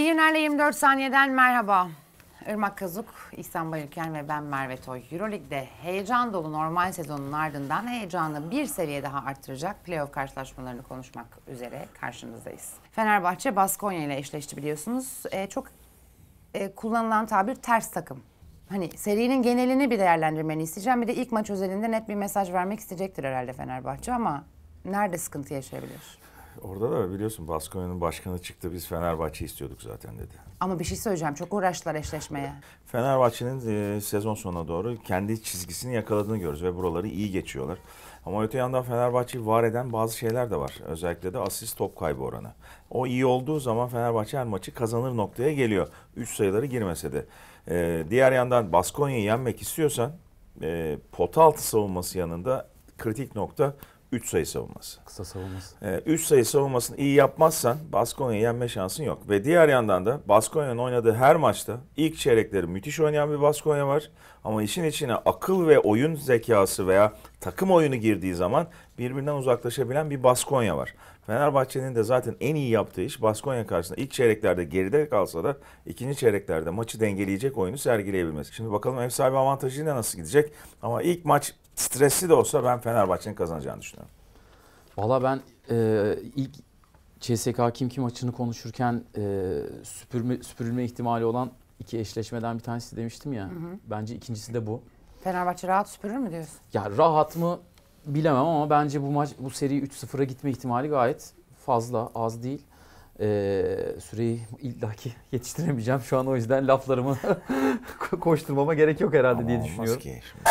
Şehirlerle 24 saniyeden merhaba. Irmak Kazuk, İhsan Bayülken ve ben Merve Toy. Euroleague'de heyecan dolu normal sezonun ardından heyecanı bir seviye daha arttıracak playoff karşılaşmalarını konuşmak üzere karşınızdayız. Fenerbahçe Baskonya ile eşleşti biliyorsunuz. Ee, çok e, kullanılan tabir ters takım. Hani serinin genelini bir değerlendirmeni isteyeceğim. Bir de ilk maç özelinde net bir mesaj vermek isteyecektir herhalde Fenerbahçe ama nerede sıkıntı yaşayabilir? Orada da biliyorsun Baskonya'nın başkanı çıktı biz Fenerbahçe istiyorduk zaten dedi. Ama bir şey söyleyeceğim çok uğraştılar eşleşmeye. Fenerbahçe'nin e, sezon sonuna doğru kendi çizgisini yakaladığını görüyoruz ve buraları iyi geçiyorlar. Ama öte yandan Fenerbahçe'yi var eden bazı şeyler de var. Özellikle de asist top kaybı oranı. O iyi olduğu zaman Fenerbahçe her maçı kazanır noktaya geliyor. Üç sayıları girmese de. Ee, diğer yandan Baskonya'yı yenmek istiyorsan e, pota altı savunması yanında kritik nokta 3 sayı savunması. Kısa savunması. 3 ee, sayı savunmasını iyi yapmazsan Baskonya'yı yenme şansın yok. Ve diğer yandan da Baskonya'nın oynadığı her maçta ilk çeyrekleri müthiş oynayan bir Baskonya var. Ama işin içine akıl ve oyun zekası veya takım oyunu girdiği zaman birbirinden uzaklaşabilen bir Baskonya var. Fenerbahçe'nin de zaten en iyi yaptığı iş Baskonya karşısında ilk çeyreklerde geride kalsa da ikinci çeyreklerde maçı dengeleyecek oyunu sergileyebilmesi. Şimdi bakalım ev sahibi avantajıyla nasıl gidecek ama ilk maç stresli de olsa ben Fenerbahçe'nin kazanacağını düşünüyorum. Valla ben e, ilk CSK kim kim maçını konuşurken e, süpürme, süpürülme ihtimali olan iki eşleşmeden bir tanesi demiştim ya. Hı hı. Bence ikincisi de bu. Fenerbahçe rahat süpürür mü diyorsun? Ya rahat mı bilemem ama bence bu maç bu seri 3-0'a gitme ihtimali gayet fazla, az değil. Ee, süreyi illaki yetiştiremeyeceğim şu an o yüzden laflarımı koşturmama gerek yok herhalde ama diye düşünüyorum. ki şimdi.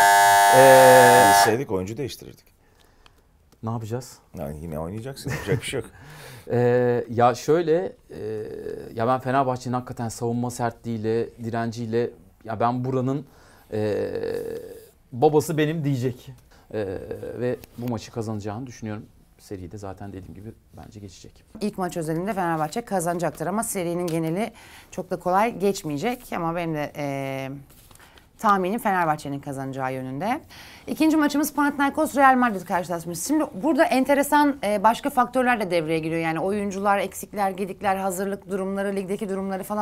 Ee, oyuncu değiştirirdik. Ne yapacağız? Yani yine oynayacaksın. Yapacak bir şey yok. Ee, ya şöyle, e, ya ben Fenerbahçe'nin hakikaten savunma sertliğiyle, direnciyle, ya ben buranın e, babası benim diyecek. E, ve bu maçı kazanacağını düşünüyorum. seri de zaten dediğim gibi bence geçecek. İlk maç özelinde Fenerbahçe kazanacaktır ama serinin geneli çok da kolay geçmeyecek. Ama benim de e, tahminim Fenerbahçe'nin kazanacağı yönünde. İkinci maçımız Panathinaikos Real Madrid karşılaşması. Şimdi burada enteresan e, başka faktörler de devreye giriyor. Yani oyuncular, eksikler, gedikler, hazırlık durumları, ligdeki durumları falan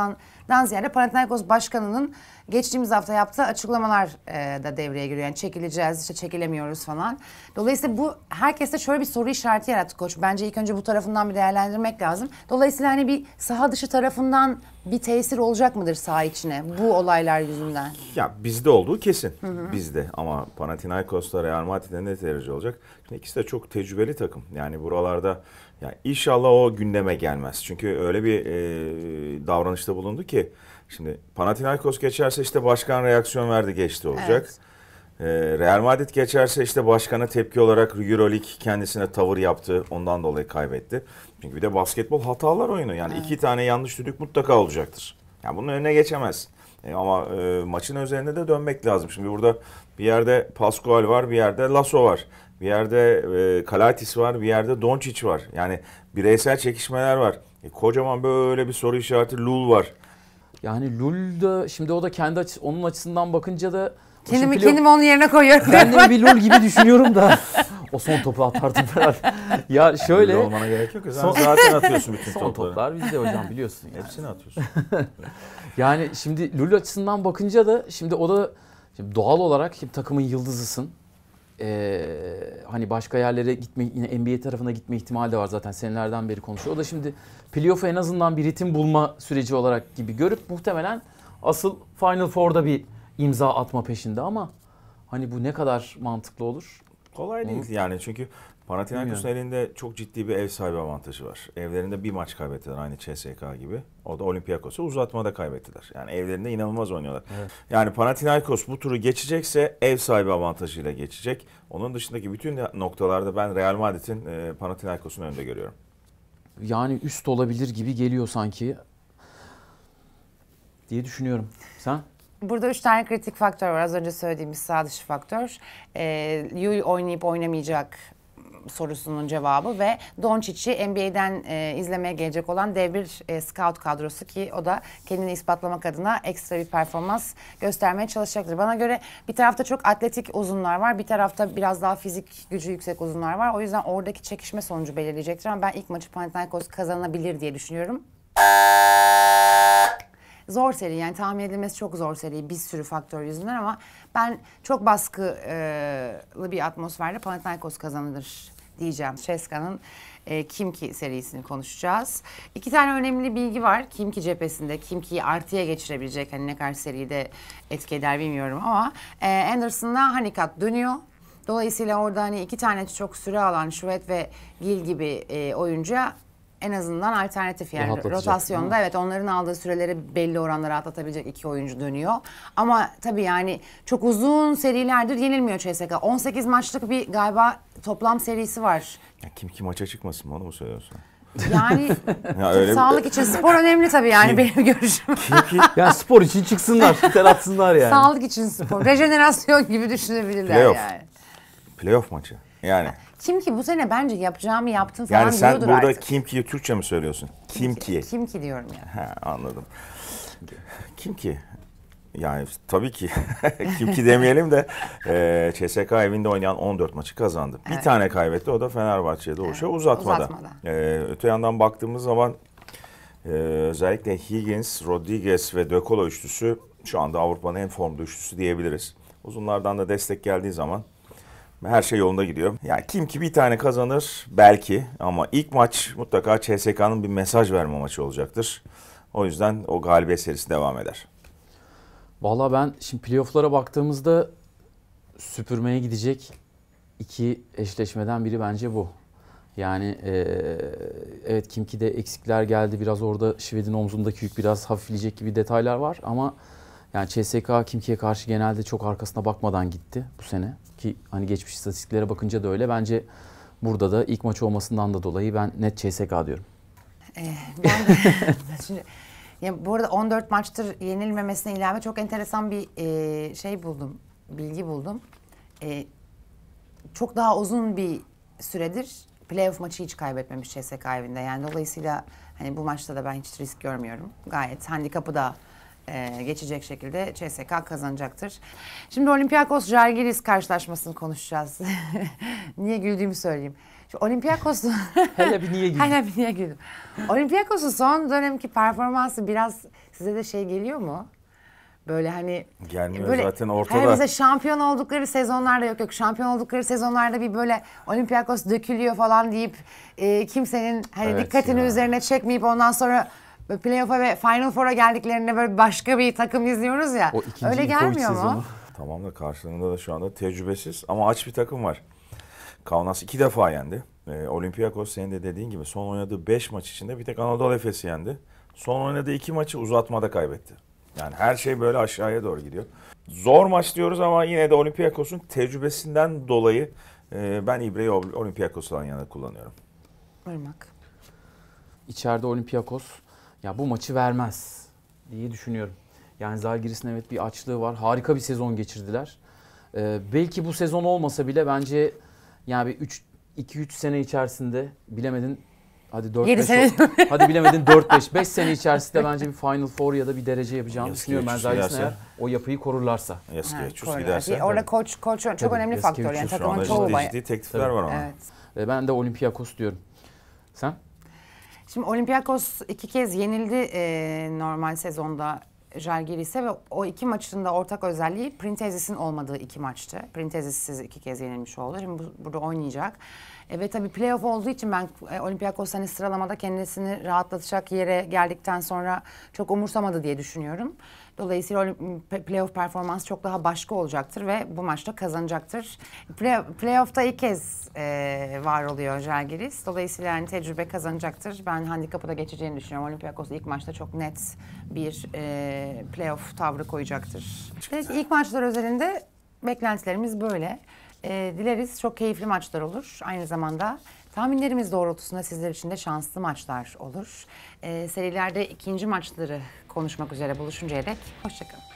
falandan ziyade Panathinaikos başkanının geçtiğimiz hafta yaptığı açıklamalar e, da devreye giriyor. Yani çekileceğiz, işte çekilemiyoruz falan. Dolayısıyla bu herkeste şöyle bir soru işareti yarattı koç. Bence ilk önce bu tarafından bir değerlendirmek lazım. Dolayısıyla hani bir saha dışı tarafından bir tesir olacak mıdır saha içine bu olaylar yüzünden? Ya bizde olduğu kesin. Hı hı. Bizde ama Panathinaikos'ta Real Madrid'de ne derece olacak? Şimdi ikisi de çok tecrübeli takım. Yani buralarda ya inşallah o gündeme gelmez. Çünkü öyle bir e, davranışta bulundu ki şimdi Panathinaikos geçerse işte başkan reaksiyon verdi geçti olacak. Evet. Ee, Real Madrid geçerse işte başkana tepki olarak Euroleague kendisine tavır yaptı. Ondan dolayı kaybetti. Çünkü bir de basketbol hatalar oyunu. Yani evet. iki tane yanlış düdük mutlaka olacaktır. Yani bunun önüne geçemez. E, ama e, maçın üzerinde de dönmek lazım. Şimdi burada bir yerde Pascual var, bir yerde Lasso var. Bir yerde e, Kalatis var, bir yerde Doncic var. Yani bireysel çekişmeler var. E, kocaman böyle bir soru işareti Lul var. Yani Lul da şimdi o da kendi açı, onun açısından bakınca da Kendimi, Şimdi kendimi onun yerine koyuyorum. Ben de bir Lul gibi düşünüyorum da. o son topu atardım herhalde. ya şöyle. Öyle olmana gerek yok. Sen son, zaten atıyorsun bütün son topları. toplar bizde hocam biliyorsun. Yani. Hepsini atıyorsun. yani şimdi Lul açısından bakınca da şimdi o da şimdi doğal olarak şimdi takımın yıldızısın. Ee, hani başka yerlere gitme yine NBA tarafına gitme ihtimali de var zaten senelerden beri konuşuyor. O da şimdi playoff'u en azından bir ritim bulma süreci olarak gibi görüp muhtemelen asıl Final Four'da bir imza atma peşinde ama hani bu ne kadar mantıklı olur? Kolay değil Onu... yani çünkü Panathinaikos'un elinde çok ciddi bir ev sahibi avantajı var. Evlerinde bir maç kaybettiler aynı CSK gibi. O da Olympiakos'u uzatmada kaybettiler. Yani evlerinde inanılmaz oynuyorlar. Evet. Yani Panathinaikos bu turu geçecekse ev sahibi avantajıyla geçecek. Onun dışındaki bütün noktalarda ben Real Madrid'in e, Panathinaikos'un önünde görüyorum. Yani üst olabilir gibi geliyor sanki diye düşünüyorum. Sen? Burada üç tane kritik faktör var. Az önce söylediğimiz sağ dışı faktör. E, ee, Yul oynayıp oynamayacak sorusunun cevabı ve Doncic'i NBA'den e, izlemeye gelecek olan dev bir e, scout kadrosu ki o da kendini ispatlamak adına ekstra bir performans göstermeye çalışacaktır. Bana göre bir tarafta çok atletik uzunlar var, bir tarafta biraz daha fizik gücü yüksek uzunlar var. O yüzden oradaki çekişme sonucu belirleyecektir ama ben ilk maçı Panathinaikos kazanabilir diye düşünüyorum. Zor seri yani tahmin edilmesi çok zor seri bir sürü faktör yüzünden ama ben çok baskılı bir atmosferle Panathinaikos kazanılır diyeceğim. Şeska'nın e, Kimki serisini konuşacağız. İki tane önemli bilgi var Kimki cephesinde. Kimki'yi artıya geçirebilecek hani ne kadar de etki eder bilmiyorum ama e, Anderson'la Hanikat dönüyor. Dolayısıyla orada hani iki tane çok süre alan Şuvet ve Gil gibi e, oyuncuya en azından alternatif yani rotasyonda evet onların aldığı süreleri belli oranlara atlatabilecek iki oyuncu dönüyor. Ama tabii yani çok uzun serilerdir yenilmiyor CSK. 18 maçlık bir galiba toplam serisi var. Ya kim ki maça çıkmasın bana mı söylüyorsun? Yani ya öyle sağlık bir... için spor önemli tabii yani kim? benim görüşüm. Kim kim ya spor için çıksınlar, ter atsınlar yani. Sağlık için spor. Rejenerasyon gibi düşünebilirler Playoff. yani. Playoff maçı. Yani kim ki bu sene bence yapacağımı yaptım falan yani diyordur artık. Yani sen burada artık. kim ki Türkçe mi söylüyorsun? Kim, kim ki? Kim ki diyorum yani. Ha, anladım. Kim ki? Yani tabii ki kim ki demeyelim de e, CSK evinde oynayan 14 maçı kazandı. Evet. Bir tane kaybetti o da Fenerbahçe'de evet. o şey uzatmada. uzatmada. E, öte yandan baktığımız zaman e, özellikle Higgins, Rodriguez ve De Colo üçlüsü şu anda Avrupa'nın en formda üçlüsü diyebiliriz. Uzunlardan da destek geldiği zaman her şey yolunda gidiyor. Yani kim ki bir tane kazanır belki ama ilk maç mutlaka CSK'nın bir mesaj verme maçı olacaktır. O yüzden o galibiyet serisi devam eder. Valla ben şimdi playofflara baktığımızda süpürmeye gidecek iki eşleşmeden biri bence bu. Yani e, evet Kimki de eksikler geldi. Biraz orada Şved'in omzundaki yük biraz hafifleyecek gibi detaylar var ama yani CSK Kimki'ye karşı genelde çok arkasına bakmadan gitti bu sene. Ki hani geçmiş istatistiklere bakınca da öyle. Bence burada da ilk maç olmasından da dolayı ben net CSK diyorum. Ee, ben şimdi, ya bu arada 14 maçtır yenilmemesine ilave çok enteresan bir e, şey buldum, bilgi buldum. E, çok daha uzun bir süredir playoff maçı hiç kaybetmemiş CSK evinde. Yani dolayısıyla hani bu maçta da ben hiç risk görmüyorum. Gayet handikapı da e, geçecek şekilde CSK kazanacaktır. Şimdi Olympiakos Jalgiris karşılaşmasını konuşacağız. niye güldüğümü söyleyeyim. Şu Olympiakos'un... Hele bir niye güldüm. Hele bir niye güldüm. Olympiakos'un son dönemki performansı biraz size de şey geliyor mu? Böyle hani gelmiyor böyle, zaten ortada. Hani bize şampiyon oldukları sezonlarda yok yok şampiyon oldukları sezonlarda bir böyle Olympiakos dökülüyor falan deyip e, kimsenin hani evet dikkatini ya. üzerine çekmeyip ondan sonra Böyle playoff'a ve Final Four'a geldiklerinde böyle başka bir takım izliyoruz ya. O ikinci öyle gelmiyor mu? Tamam da karşılığında da şu anda tecrübesiz ama aç bir takım var. Kaunas iki defa yendi. Ee, Olympiakos senin de dediğin gibi son oynadığı beş maç içinde bir tek Anadolu Efes'i yendi. Son oynadığı iki maçı uzatmada kaybetti. Yani her şey böyle aşağıya doğru gidiyor. Zor maç diyoruz ama yine de Olympiakos'un tecrübesinden dolayı e, ben İbre'yi Olympiakos'tan yana kullanıyorum. Irmak. İçeride Olympiakos ya bu maçı vermez diye düşünüyorum. Yani Zalgiris'in evet bir açlığı var. Harika bir sezon geçirdiler. Ee, belki bu sezon olmasa bile bence yani bir 2-3 sene içerisinde bilemedin hadi 4 5 sene. hadi bilemedin 4 5 5 sene içerisinde bence bir Final Four ya da bir derece yapacağını Yaskiye düşünüyorum ben Zalgiris'in eğer o yapıyı korurlarsa. Yaskevicius giderse. Orada koç koç çok Tabii, önemli faktör yani takımın çoğu ciddi, ciddi teklifler Tabii. var ona. Evet. Ee, ben de Olympiakos diyorum. Sen? Şimdi Olympiakos iki kez yenildi e, normal sezonda Jalgiris'e ve o iki maçın da ortak özelliği Printezis'in olmadığı iki maçtı. Printezis'siz iki kez yenilmiş oldu. Şimdi bu, burada oynayacak. E, ve tabii playoff olduğu için ben e, Olympiakos hani sıralamada kendisini rahatlatacak yere geldikten sonra çok umursamadı diye düşünüyorum. Dolayısıyla playoff performans çok daha başka olacaktır ve bu maçta kazanacaktır. Play, playoff'ta ilk kez e, var oluyor Jalgiris. Dolayısıyla yani tecrübe kazanacaktır. Ben handikapı da geçeceğini düşünüyorum. Olympiakos ilk maçta çok net bir e, playoff tavrı koyacaktır. Evet, ilk maçlar özelinde beklentilerimiz böyle. E, dileriz çok keyifli maçlar olur. Aynı zamanda Tahminlerimiz doğrultusunda sizler için de şanslı maçlar olur. E, serilerde ikinci maçları konuşmak üzere buluşuncaya dek hoşçakalın.